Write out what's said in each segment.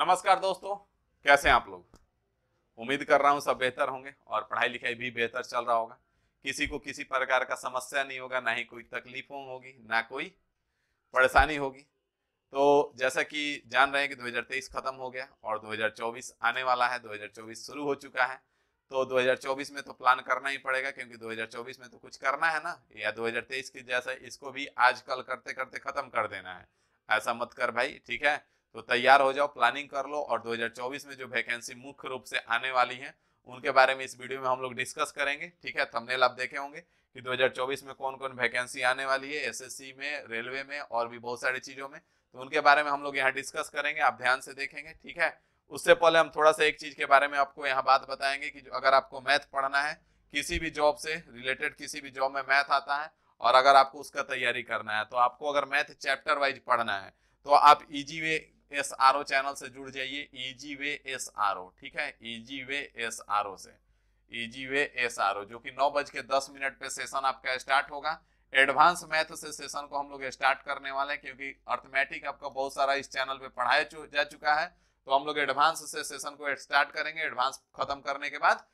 नमस्कार दोस्तों कैसे हैं आप लोग उम्मीद कर रहा हूं सब बेहतर होंगे और पढ़ाई लिखाई भी बेहतर चल रहा होगा किसी को किसी प्रकार का समस्या नहीं होगा ना ही कोई तकलीफों होगी ना कोई परेशानी होगी तो जैसा कि जान रहे हैं कि 2023 खत्म हो गया और 2024 आने वाला है 2024 शुरू हो चुका है तो 2024 में तो प्लान करना ही पड़ेगा क्योंकि 2024 में तो कुछ करना है ना या 2023 की जैसा इसको भी आजकल करते करते खत्म कर देना है ऐसा मत कर भाई ठीक है तो तैयार हो जाओ प्लानिंग कर लो और 2024 में जो वैकेंसी मुख्य रूप से आने वाली है उनके बारे में इस वीडियो में हम लोग डिस्कस करेंगे ठीक है थंबनेल आप देखे होंगे कि 2024 में कौन कौन वैकेंसी आने वाली है एसएससी में रेलवे में और भी बहुत सारी चीजों में तो उनके बारे में हम लोग यहाँ डिस्कस करेंगे आप ध्यान से देखेंगे ठीक है उससे पहले हम थोड़ा सा एक चीज के बारे में आपको यहाँ बात बताएंगे कि अगर आपको मैथ पढ़ना है किसी भी जॉब से रिलेटेड किसी भी जॉब में मैथ आता है और अगर आपको उसका तैयारी करना है तो आपको अगर मैथ चैप्टर वाइज पढ़ना है तो आप easy way S R O channel से जुड़ जाइए easy way S R O ठीक है easy way S R O से easy way S R O जो कि नौ बज के दस मिनट पे सेशन आपका स्टार्ट होगा एडवांस मैथ से सेशन को हम लोग स्टार्ट करने वाले हैं क्योंकि अर्थमेटिक आपका बहुत सारा इस चैनल पे पढ़ाया जा चुका है तो हम लोग एडवांस से सेशन को स्टार्ट करेंगे एडवांस खत्म करने के बाद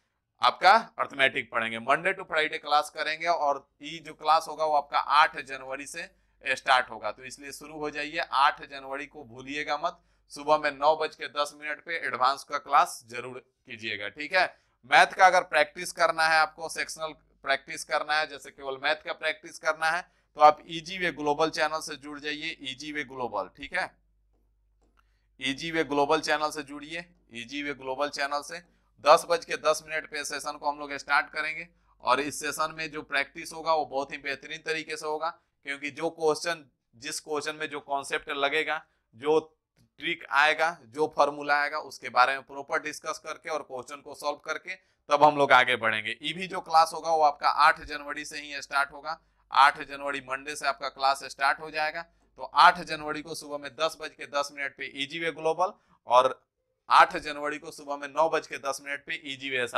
आपका अर्थमेटिक पढ़ेंगे मंडे टू फ्राइडे क्लास करेंगे और ये जो क्लास होगा वो आपका आठ जनवरी से स्टार्ट होगा तो इसलिए शुरू हो जाइए आठ जनवरी को भूलिएगा मत सुबह में नौ बज के दस मिनट पे एडवांस का क्लास जरूर कीजिएगा ठीक है मैथ का अगर प्रैक्टिस करना है आपको सेक्शनल प्रैक्टिस करना है जैसे केवल मैथ का प्रैक्टिस करना है तो आप इजी वे ग्लोबल चैनल से जुड़ जाइए इजी वे ग्लोबल ठीक है इजी वे ग्लोबल चैनल से जुड़िए इजी वे ग्लोबल चैनल से दस बज के दस मिनट पे सेशन को हम लोग स्टार्ट करेंगे और इस सेशन में जो प्रैक्टिस होगा वो बहुत ही बेहतरीन तरीके से होगा क्योंकि जो क्वेश्चन जिस क्वेश्चन में जो कॉन्सेप्ट लगेगा जो ट्रिक आएगा जो फॉर्मूला आएगा उसके बारे में प्रॉपर डिस्कस करके और क्वेश्चन को सॉल्व करके तब हम लोग आगे बढ़ेंगे ई भी जो क्लास होगा वो आपका 8 जनवरी से ही स्टार्ट होगा 8 जनवरी मंडे से आपका क्लास स्टार्ट हो जाएगा तो 8 जनवरी को सुबह में दस बज के दस मिनट पे ईजी वे ग्लोबल और 8 जनवरी को सुबह में नौ बज के दस मिनट पे ईजी वे एस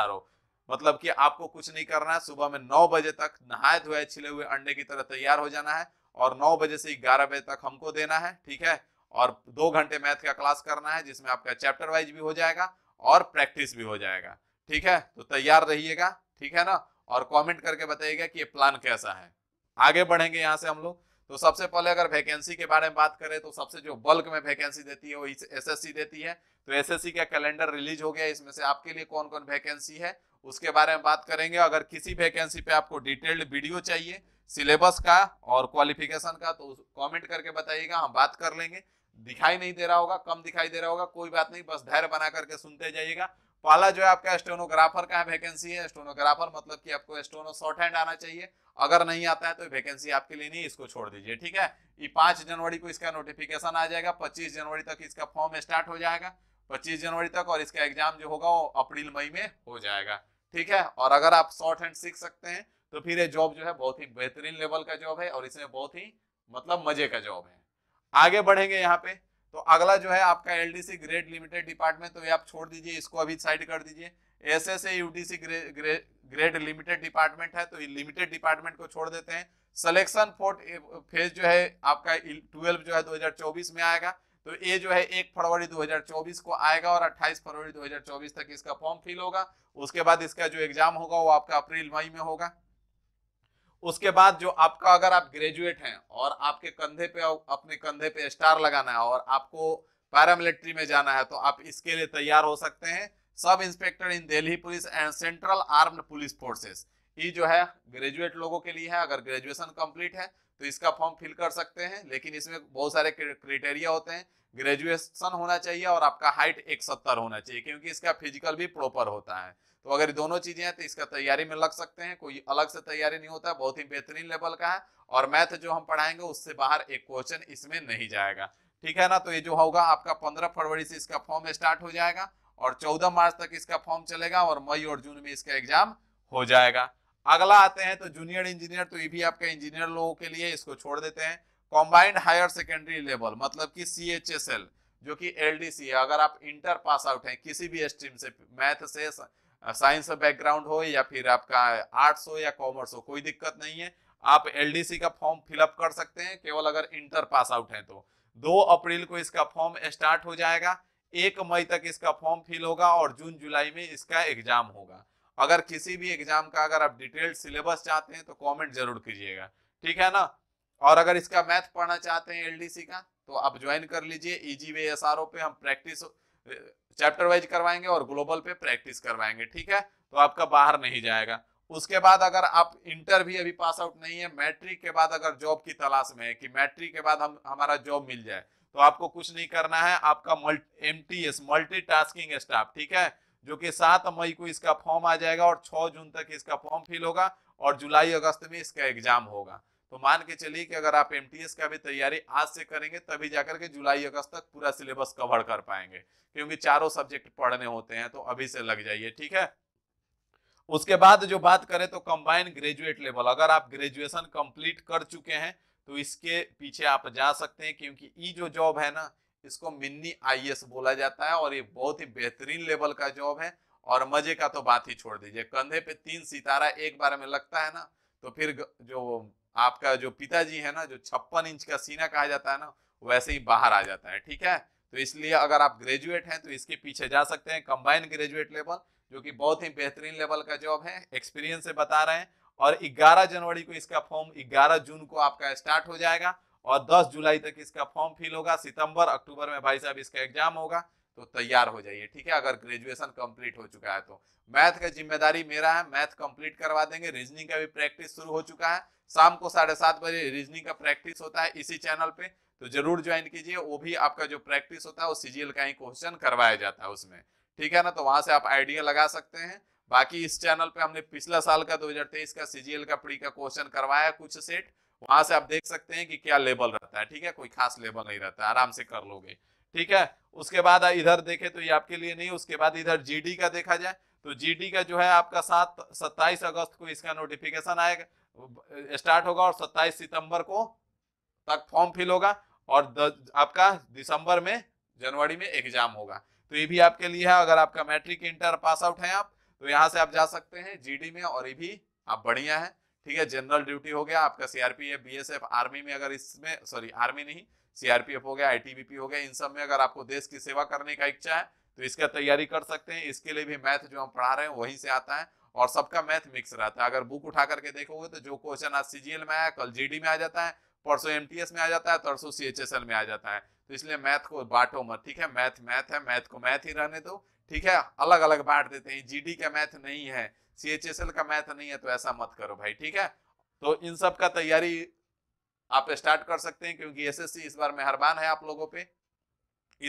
मतलब कि आपको कुछ नहीं करना है सुबह में नौ बजे तक नहाए धोए छिले हुए अंडे की तरह तैयार हो जाना है और नौ बजे से ग्यारह बजे तक हमको देना है ठीक है और दो घंटे मैथ का क्लास करना है जिसमें आपका चैप्टर वाइज भी हो जाएगा और प्रैक्टिस भी हो जाएगा ठीक है तो तैयार रहिएगा ठीक है ना और कमेंट करके बताइएगा कि ये प्लान कैसा है आगे बढ़ेंगे यहाँ से हम लोग तो सबसे पहले अगर वैकेंसी के बारे में बात करें तो सबसे जो बल्क में वैकेंसी देती है वो एसएससी देती है तो एसएससी का कैलेंडर रिलीज हो गया इसमें से आपके लिए कौन कौन वैकेंसी है उसके बारे में बात करेंगे अगर किसी वैकेंसी पे आपको डिटेल्ड वीडियो चाहिए सिलेबस का और क्वालिफिकेशन का तो कमेंट करके बताइएगा हम बात कर लेंगे दिखाई नहीं दे रहा होगा कम दिखाई दे रहा होगा कोई बात नहीं बस धैर्य बना करके सुनते जाइएगा पहला जो है आपका स्टोनोग्राफर का वैकेंसी है स्टोनोग्राफर मतलब कि आपको स्टोनो शॉर्ट हैंड आना चाहिए अगर नहीं आता है तो वैकेंसी आपके लिए नहीं इसको छोड़ दीजिए ठीक है ये पांच जनवरी को इसका नोटिफिकेशन आ जाएगा पच्चीस जनवरी तक इसका फॉर्म स्टार्ट हो जाएगा पच्चीस जनवरी तक और इसका एग्जाम जो होगा वो अप्रैल मई में हो जाएगा ठीक है और अगर आप शॉर्ट हैंड सीख सकते हैं तो फिर ये जॉब जो है बहुत ही बेहतरीन लेवल का जॉब है और इसमें बहुत ही मतलब मजे का जॉब है आगे बढ़ेंगे यहाँ पे तो अगला जो है आपका एल ग्रेड लिमिटेड डिपार्टमेंट तो ये आप छोड़ दीजिए इसको अभी साइड कर दीजिए S S UTC grade limited department है तो लिमिटेड डिपार्टमेंट को छोड़ देते हैं सिलेक्शन फोर्ट फेज जो है आपका ट्वेल्व जो है 2024 में आएगा तो ये जो है एक फरवरी 2024 को आएगा और 28 फरवरी 2024 तक इसका फॉर्म फिल होगा उसके बाद इसका जो एग्जाम होगा वो आपका अप्रैल मई में होगा उसके बाद जो आपका अगर आप ग्रेजुएट हैं और आपके कंधे पे अपने कंधे पे स्टार लगाना है और आपको पैरामिलिट्री में जाना है तो आप इसके लिए तैयार हो सकते हैं sub inspector in Delhi police and central armed police forces ये जो है ग्रेजुएट लोगों के लिए है अगर ग्रेजुएशन कंप्लीट है तो इसका फॉर्म फिल कर सकते हैं लेकिन इसमें बहुत सारे क्रिटेरिया होते हैं ग्रेजुएशन होना चाहिए और आपका हाइट एक सत्तर होना चाहिए क्योंकि इसका फिजिकल भी प्रॉपर होता है तो अगर दोनों चीजें हैं तो इसका तैयारी में लग सकते हैं कोई अलग से तैयारी नहीं होता है बहुत ही बेहतरीन लेवल का है और मैथ जो हम पढ़ाएंगे उससे बाहर एक क्वेश्चन इसमें नहीं जाएगा ठीक है ना तो ये जो होगा आपका पंद्रह फरवरी से इसका फॉर्म स्टार्ट हो जाएगा और 14 मार्च तक इसका फॉर्म चलेगा और मई और जून में इसका एग्जाम हो जाएगा अगला आते हैं तो जूनियर इंजीनियर तो ये भी आपके इंजीनियर लोगों के लिए इसको छोड़ देते हैं कॉम्बाइंड हायर सेकेंडरी लेवल मतलब कि सी एच एस एल जो कि एल डी सी है अगर आप इंटर पास आउट हैं किसी भी स्ट्रीम से मैथ से साइंस बैकग्राउंड हो या फिर आपका आर्ट्स हो या कॉमर्स हो कोई दिक्कत नहीं है आप एलडीसी का फॉर्म फिलअप कर सकते हैं केवल अगर इंटर पास आउट है तो दो अप्रैल को इसका फॉर्म स्टार्ट हो जाएगा एक मई तक इसका फॉर्म फिल होगा और जून जुलाई में इसका एग्जाम होगा अगर किसी भी एग्जाम का अगर आप डिटेल्ड सिलेबस चाहते हैं तो कमेंट जरूर कीजिएगा ठीक है ना और अगर इसका मैथ पढ़ना चाहते हैं एलडीसी का तो आप ज्वाइन कर लीजिए इजी वे एस पे हम प्रैक्टिस चैप्टर वाइज करवाएंगे और ग्लोबल पे प्रैक्टिस करवाएंगे ठीक है तो आपका बाहर नहीं जाएगा उसके बाद अगर आप इंटर भी अभी पास आउट नहीं है मैट्रिक के बाद अगर जॉब की तलाश में है कि मैट्रिक के बाद हम हमारा जॉब मिल जाए तो आपको कुछ नहीं करना है आपका M T S multi tasking staff ठीक है जो कि सात मई को इसका फॉर्म आ जाएगा और छह जून तक इसका फॉर्म फिल होगा और जुलाई अगस्त में इसका एग्जाम होगा तो मान के चलिए कि अगर आप एम का भी तैयारी आज से करेंगे तभी जाकर के जुलाई अगस्त तक पूरा सिलेबस कवर कर पाएंगे क्योंकि चारों सब्जेक्ट पढ़ने होते हैं तो अभी से लग जाइए ठीक है उसके बाद जो बात करें तो कंबाइन ग्रेजुएट लेवल अगर आप ग्रेजुएशन कंप्लीट कर चुके हैं तो इसके पीछे आप जा सकते हैं क्योंकि ई जो जॉब है ना इसको मिन्नी आई बोला जाता है और ये बहुत ही बेहतरीन लेवल का जॉब है और मजे का तो बात ही छोड़ दीजिए कंधे पे तीन सितारा एक बार में लगता है ना तो फिर जो आपका जो पिताजी है ना जो छप्पन इंच का सीना कहा जाता है ना वैसे ही बाहर आ जाता है ठीक है तो इसलिए अगर आप ग्रेजुएट हैं तो इसके पीछे जा सकते हैं कंबाइन ग्रेजुएट लेवल जो कि बहुत ही बेहतरीन लेवल का जॉब है एक्सपीरियंस से बता रहे हैं और 11 जनवरी को इसका फॉर्म 11 जून को आपका स्टार्ट हो जाएगा और 10 जुलाई तक इसका फॉर्म फिल होगा सितंबर अक्टूबर में भाई साहब इसका एग्जाम होगा तो तैयार हो जाइए ठीक है अगर ग्रेजुएशन कंप्लीट हो चुका है तो मैथ का जिम्मेदारी मेरा है मैथ कंप्लीट करवा देंगे रीजनिंग का भी प्रैक्टिस शुरू हो चुका है शाम को साढ़े सात बजे रीजनिंग का प्रैक्टिस होता है इसी चैनल पे तो जरूर ज्वाइन कीजिए वो भी आपका जो प्रैक्टिस होता है वो सीजीएल का ही क्वेश्चन करवाया जाता है उसमें ठीक है ना तो वहां से आप आइडिया लगा सकते हैं बाकी इस चैनल पे हमने पिछला साल का 2023 का सीजीएल का प्री का क्वेश्चन करवाया कुछ सेट वहां से आप देख सकते हैं कि क्या लेवल रहता है ठीक है कोई खास लेवल नहीं रहता आराम से कर लोगे ठीक है उसके बाद इधर देखे तो ये आपके लिए नहीं उसके बाद इधर जी का देखा जाए तो जी का जो है आपका सात सत्ताईस अगस्त को इसका नोटिफिकेशन आएगा स्टार्ट होगा और सत्ताईस सितंबर को तक फॉर्म फिल होगा और द, आपका दिसंबर में जनवरी में एग्जाम होगा तो ये भी आपके लिए है अगर आपका मैट्रिक इंटर पास आउट है आप तो यहाँ से आप जा सकते हैं जीडी में और ये भी आप बढ़िया है ठीक है जनरल ड्यूटी हो गया आपका सीआरपीएफ बी एस आर्मी में अगर इसमें सॉरी आर्मी नहीं सीआरपीएफ हो गया आई हो गया इन सब में अगर आपको देश की सेवा करने का इच्छा है तो इसका तैयारी कर सकते हैं इसके लिए भी मैथ जो हम पढ़ा रहे हैं वहीं से आता है और सबका मैथ मिक्स रहता है अगर बुक उठा करके देखोगे तो जो क्वेश्चन आज सीजीएल में आया कल जीडी में आ जाता है परसों एमटीएस में आ जाता है तरसों सीएचएसएल में आ जाता है तो इसलिए मैथ को बांटो मत ठीक है मैथ मैथ है मैथ को मैथ ही रहने दो ठीक है अलग अलग बांट देते हैं जीडी का मैथ नहीं है सी का मैथ नहीं है तो ऐसा मत करो भाई ठीक है तो इन सब का तैयारी आप स्टार्ट कर सकते हैं क्योंकि एसएससी इस बार मेहरबान है आप लोगों पे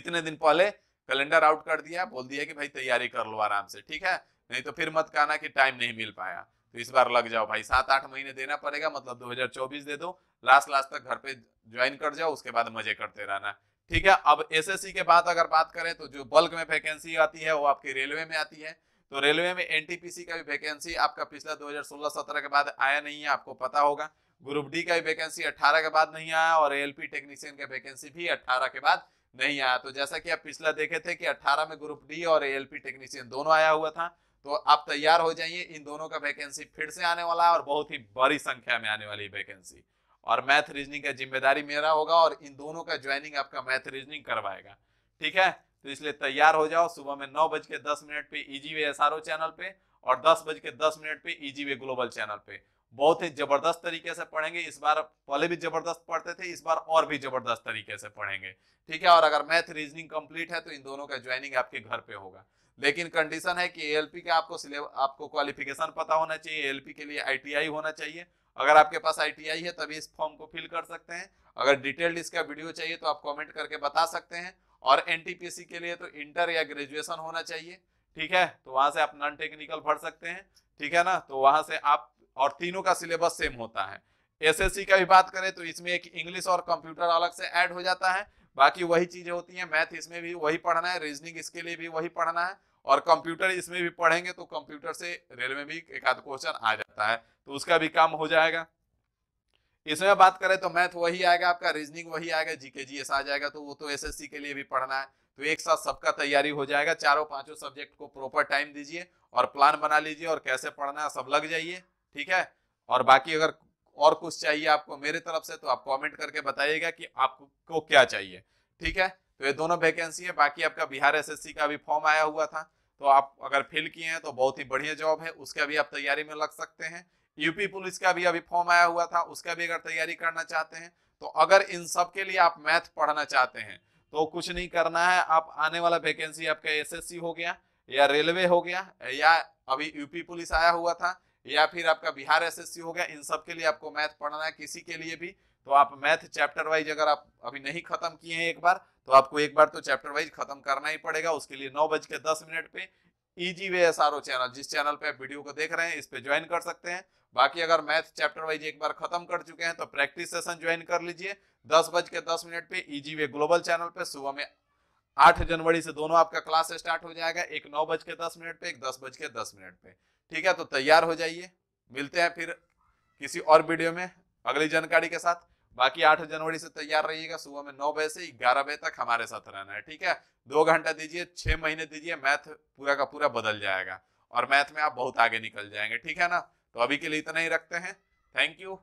इतने दिन पहले कैलेंडर आउट कर दिया बोल दिया कि भाई तैयारी कर लो आराम से ठीक है नहीं तो फिर मत कहना कि टाइम नहीं मिल पाया तो इस बार लग जाओ भाई सात आठ महीने देना पड़ेगा मतलब 2024 दे दो लास्ट लास्ट तक घर पे ज्वाइन कर जाओ उसके बाद मजे करते रहना ठीक है अब एसएससी के बाद अगर बात करें तो जो बल्क में वैकेंसी आती है वो आपकी रेलवे में आती है तो रेलवे में एनटीपीसी का भी वैकेंसी आपका पिछला 2016-17 के बाद आया नहीं है आपको पता होगा ग्रुप डी का भी वैकेंसी 18 के बाद नहीं आया और एलपी टेक्नीशियन का वैकेंसी भी 18 के बाद नहीं आया तो जैसा कि आप पिछला देखे थे कि 18 में ग्रुप डी और पी टेक्नीशियन दोनों आया हुआ था तो आप तैयार हो जाइए इन दोनों का वैकेंसी फिर से आने वाला है और बहुत ही बड़ी संख्या में आने वाली वैकेंसी और मैथ रीजनिंग का जिम्मेदारी मेरा होगा और इन दोनों का ज्वाइनिंग आपका मैथ रीजनिंग करवाएगा ठीक है तो इसलिए तैयार हो जाओ सुबह में नौ बज के दस मिनट पे ईजी वे एस चैनल पे और दस बज के दस मिनट पे ईजी वे ग्लोबल चैनल पे बहुत ही जबरदस्त तरीके से पढ़ेंगे इस बार पहले भी जबरदस्त पढ़ते थे इस बार और भी जबरदस्त तरीके से पढ़ेंगे ठीक है और अगर मैथ रीजनिंग कंप्लीट है तो इन दोनों का ज्वाइनिंग आपके घर पे होगा लेकिन कंडीशन है कि एएलपी का आपको आपको क्वालिफिकेशन पता होना चाहिए एएलपी के लिए आईटीआई होना चाहिए अगर आपके पास आईटीआई है तभी इस फॉर्म को फिल कर सकते हैं अगर डिटेल्ड इसका वीडियो चाहिए तो आप कमेंट करके बता सकते हैं और एनटीपीसी के लिए तो इंटर या ग्रेजुएशन होना चाहिए ठीक है तो वहां से आप नॉन टेक्निकल भर सकते हैं ठीक है ना तो वहां से आप और तीनों का सिलेबस सेम होता है एस का भी बात करें तो इसमें एक इंग्लिश और कंप्यूटर अलग से एड हो जाता है बाकी वही चीजें होती हैं मैथ इसमें भी वही पढ़ना है रीजनिंग इसके लिए भी वही पढ़ना है और कंप्यूटर इसमें भी पढ़ेंगे तो कंप्यूटर से रेल में भी एक आध क्वेश्चन आ जाता है तो उसका भी काम हो जाएगा इसमें बात करें तो मैथ वही आएगा आपका रीजनिंग वही आएगा जीके जी आ जाएगा तो वो तो एस के लिए भी पढ़ना है तो एक साथ सबका तैयारी हो जाएगा चारों पांचों सब्जेक्ट को प्रॉपर टाइम दीजिए और प्लान बना लीजिए और कैसे पढ़ना है सब लग जाइए ठीक है और बाकी अगर और कुछ चाहिए आपको मेरे तरफ से तो आप कमेंट करके बताइएगा कि आपको क्या चाहिए ठीक है तो ये दोनों वैकेंसी है बाकी आपका बिहार एसएससी का भी फॉर्म आया हुआ था तो आप अगर फिल किए हैं तो बहुत ही बढ़िया जॉब है उसका भी आप तैयारी में लग सकते हैं यूपी पुलिस का भी अभी फॉर्म आया हुआ था उसका भी अगर तैयारी करना चाहते हैं तो अगर इन सब के लिए आप मैथ पढ़ना चाहते हैं तो कुछ नहीं करना है आप आने वाला वैकेंसी आपका एसएससी हो गया या रेलवे हो गया या अभी यूपी पुलिस आया हुआ था या फिर आपका बिहार एसएससी हो गया इन सब के लिए आपको मैथ पढ़ना है किसी के लिए भी तो आप मैथ चैप्टर वाइज अगर आप अभी नहीं खत्म किए हैं एक बार तो आपको एक बार तो चैप्टर वाइज खत्म करना ही पड़ेगा उसके लिए नौ बज के दस मिनट पे ईजी वे एस चैनल जिस चैनल पे आप वीडियो को देख रहे हैं इस पे ज्वाइन कर सकते हैं बाकी अगर मैथ चैप्टर वाइज एक बार खत्म कर चुके हैं तो प्रैक्टिस सेशन ज्वाइन कर लीजिए दस बज के दस मिनट पे ईजी वे ग्लोबल चैनल पे सुबह में आठ जनवरी से दोनों आपका क्लास स्टार्ट हो जाएगा एक नौ बज के दस मिनट पे एक दस बज के दस मिनट पे ठीक है तो तैयार हो जाइए मिलते हैं फिर किसी और वीडियो में अगली जानकारी के साथ बाकी आठ जनवरी से तैयार रहिएगा सुबह में नौ बजे से ग्यारह बजे तक हमारे साथ रहना है ठीक है दो घंटा दीजिए छह महीने दीजिए मैथ पूरा का पूरा बदल जाएगा और मैथ में आप बहुत आगे निकल जाएंगे ठीक है ना तो अभी के लिए इतना ही रखते हैं थैंक यू